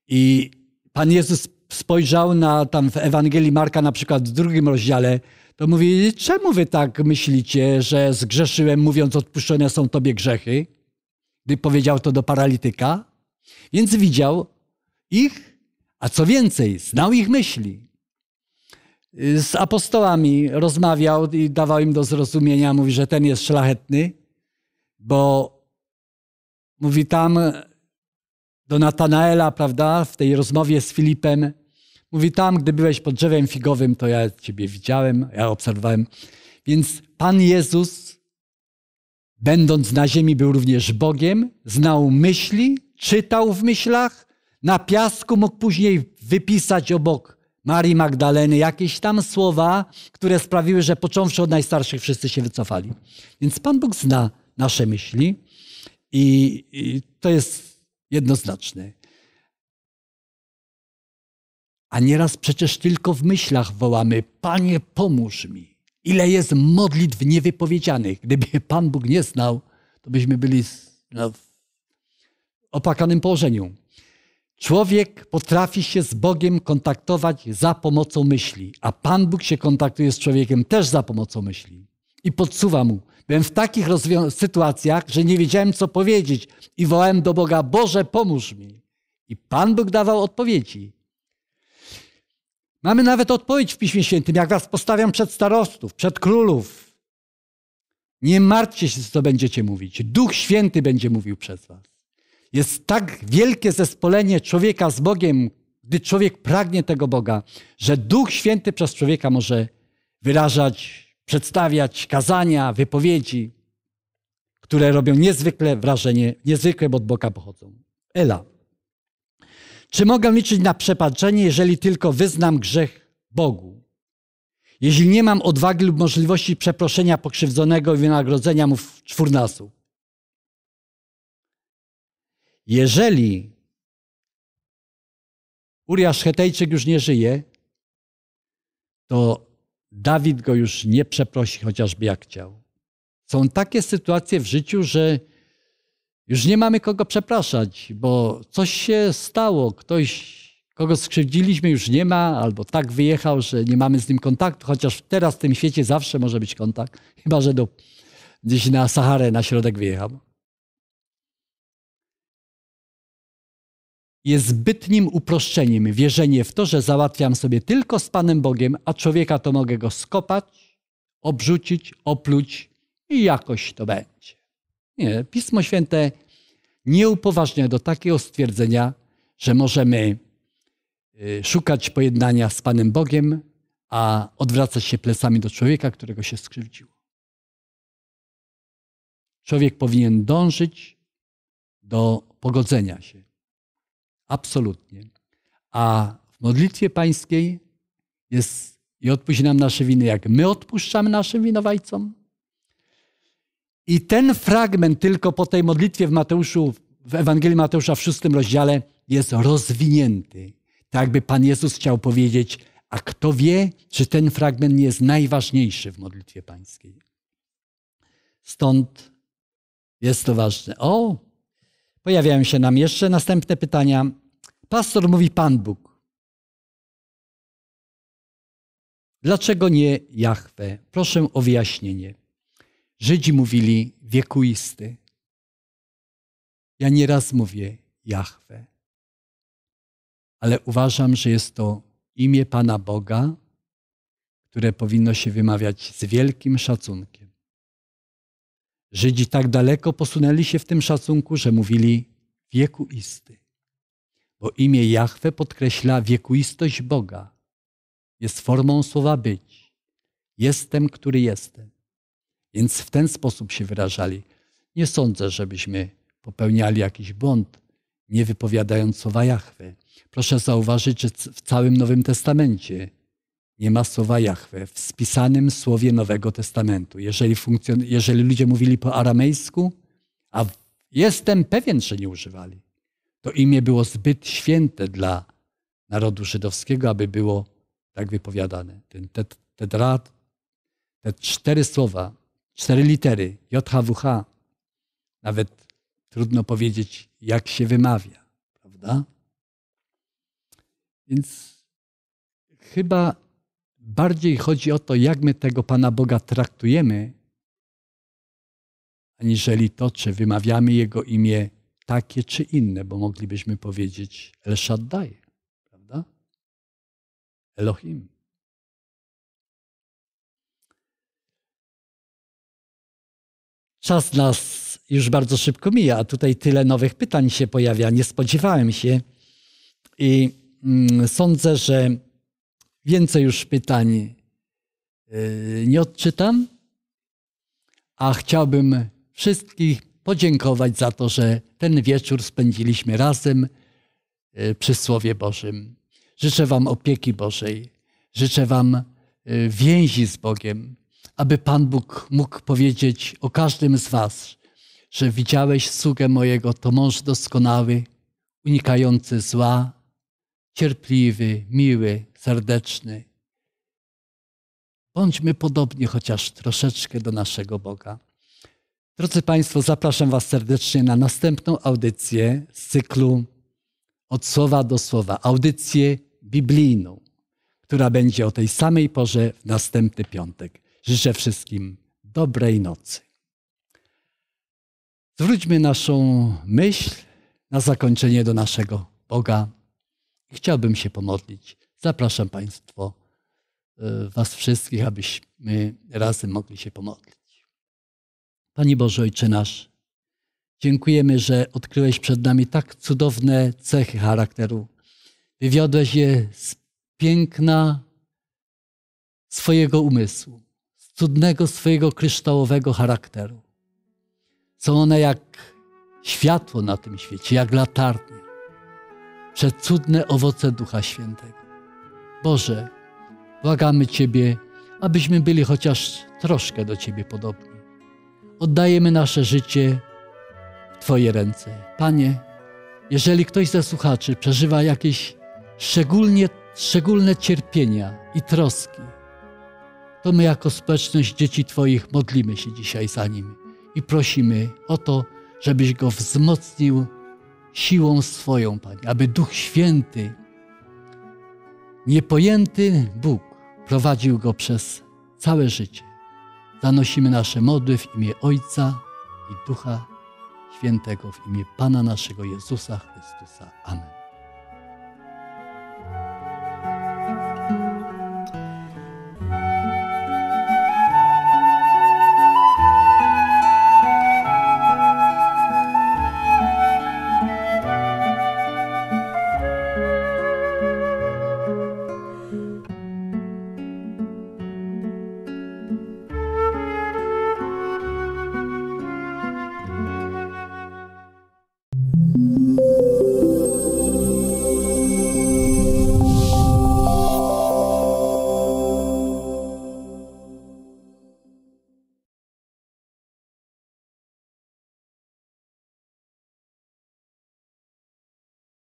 I Pan Jezus spojrzał na tam w Ewangelii Marka, na przykład w drugim rozdziale, to mówi, czemu wy tak myślicie, że zgrzeszyłem, mówiąc, odpuszczone są tobie grzechy? Gdy powiedział to do paralityka. Więc widział ich, a co więcej, znał ich myśli. Y, z apostołami rozmawiał i dawał im do zrozumienia, mówi, że ten jest szlachetny, bo mówi tam do Natanaela, prawda, w tej rozmowie z Filipem, mówi tam, gdy byłeś pod drzewem figowym, to ja ciebie widziałem, ja obserwowałem. Więc Pan Jezus, będąc na ziemi, był również Bogiem, znał myśli, czytał w myślach, na piasku mógł później wypisać obok Marii Magdaleny, jakieś tam słowa, które sprawiły, że począwszy od najstarszych wszyscy się wycofali. Więc Pan Bóg zna nasze myśli i, i to jest jednoznaczne. A nieraz przecież tylko w myślach wołamy: Panie, pomóż mi. Ile jest modlitw niewypowiedzianych. Gdyby Pan Bóg nie znał, to byśmy byli no, w opakanym położeniu. Człowiek potrafi się z Bogiem kontaktować za pomocą myśli, a Pan Bóg się kontaktuje z człowiekiem też za pomocą myśli i podsuwa mu. Byłem w takich sytuacjach, że nie wiedziałem, co powiedzieć i wołałem do Boga: Boże, pomóż mi. I Pan Bóg dawał odpowiedzi. Mamy nawet odpowiedź w Piśmie Świętym, jak was postawiam przed starostów, przed królów. Nie martwcie się, co będziecie mówić. Duch Święty będzie mówił przez was. Jest tak wielkie zespolenie człowieka z Bogiem, gdy człowiek pragnie tego Boga, że Duch Święty przez człowieka może wyrażać, przedstawiać kazania, wypowiedzi, które robią niezwykle wrażenie, niezwykłe, bo od Boga pochodzą. Ela. Czy mogę liczyć na przebaczenie, jeżeli tylko wyznam grzech Bogu? Jeśli nie mam odwagi lub możliwości przeproszenia pokrzywdzonego i wynagrodzenia mu w jeżeli Uriasz Hetejczyk już nie żyje, to Dawid go już nie przeprosi, chociażby jak chciał. Są takie sytuacje w życiu, że już nie mamy kogo przepraszać, bo coś się stało, ktoś, kogo skrzywdziliśmy, już nie ma, albo tak wyjechał, że nie mamy z nim kontaktu, chociaż teraz w tym świecie zawsze może być kontakt, chyba że do, gdzieś na Saharę, na środek wyjechał. jest zbytnim uproszczeniem wierzenie w to, że załatwiam sobie tylko z Panem Bogiem, a człowieka to mogę go skopać, obrzucić, opluć i jakoś to będzie. Nie, Pismo Święte nie upoważnia do takiego stwierdzenia, że możemy y, szukać pojednania z Panem Bogiem, a odwracać się plecami do człowieka, którego się skrzywdziło. Człowiek powinien dążyć do pogodzenia się Absolutnie. A w modlitwie pańskiej jest i odpuść nam nasze winy, jak my odpuszczamy naszym winowajcom. I ten fragment tylko po tej modlitwie w Mateuszu, w Ewangelii Mateusza w szóstym rozdziale jest rozwinięty. Tak jakby Pan Jezus chciał powiedzieć, a kto wie, czy ten fragment nie jest najważniejszy w modlitwie pańskiej. Stąd jest to ważne. O, Pojawiają się nam jeszcze następne pytania. Pastor mówi Pan Bóg. Dlaczego nie Jahwe? Proszę o wyjaśnienie. Żydzi mówili wiekuisty. Ja nieraz mówię Jahwe. Ale uważam, że jest to imię Pana Boga, które powinno się wymawiać z wielkim szacunkiem. Żydzi tak daleko posunęli się w tym szacunku, że mówili wiekuisty. Bo imię Jahwe podkreśla wiekuistość Boga. Jest formą słowa być. Jestem, który jestem. Więc w ten sposób się wyrażali. Nie sądzę, żebyśmy popełniali jakiś błąd, nie wypowiadając słowa Jahwe. Proszę zauważyć, że w całym Nowym Testamencie nie ma słowa Jahwe w spisanym słowie Nowego Testamentu. Jeżeli, funkcjon- jeżeli ludzie mówili po aramejsku, a jestem pewien, że nie używali, to imię było zbyt święte dla narodu żydowskiego, aby było tak wypowiadane. Ten, te, te cztery słowa, cztery litery, JHWH, nawet trudno powiedzieć, jak się wymawia, prawda? Więc chyba bardziej chodzi o to, jak my tego Pana Boga traktujemy, aniżeli to, czy wymawiamy Jego imię takie czy inne, bo moglibyśmy powiedzieć El Shaddai, prawda? Elohim. Czas nas już bardzo szybko mija, a tutaj tyle nowych pytań się pojawia. Nie spodziewałem się i mm, sądzę, że Więcej już pytań y, nie odczytam, a chciałbym wszystkich podziękować za to, że ten wieczór spędziliśmy razem y, przy Słowie Bożym. Życzę Wam opieki Bożej, życzę Wam y, więzi z Bogiem, aby Pan Bóg mógł powiedzieć o każdym z Was, że widziałeś sługę mojego, to mąż doskonały, unikający zła, cierpliwy, miły, serdeczny. Bądźmy podobni chociaż troszeczkę do naszego Boga. Drodzy Państwo, zapraszam Was serdecznie na następną audycję z cyklu Od Słowa do Słowa, audycję biblijną, która będzie o tej samej porze w następny piątek. Życzę wszystkim dobrej nocy. Zwróćmy naszą myśl na zakończenie do naszego Boga. Chciałbym się pomodlić. Zapraszam Państwo, y, Was wszystkich, abyśmy razem mogli się pomodlić. Panie Boże Ojcze nasz, dziękujemy, że odkryłeś przed nami tak cudowne cechy charakteru. Wywiodłeś je z piękna swojego umysłu, z cudnego swojego kryształowego charakteru. Są one jak światło na tym świecie, jak latarnie, przecudne owoce Ducha Świętego. Boże, błagamy Ciebie, abyśmy byli chociaż troszkę do Ciebie podobni. Oddajemy nasze życie w Twoje ręce. Panie, jeżeli ktoś ze słuchaczy przeżywa jakieś szczególnie, szczególne cierpienia i troski, to my jako społeczność dzieci Twoich modlimy się dzisiaj za nim i prosimy o to, żebyś go wzmocnił siłą swoją, Panie, aby Duch Święty Niepojęty Bóg prowadził go przez całe życie. Zanosimy nasze modły w imię Ojca i Ducha Świętego, w imię Pana naszego Jezusa Chrystusa. Amen.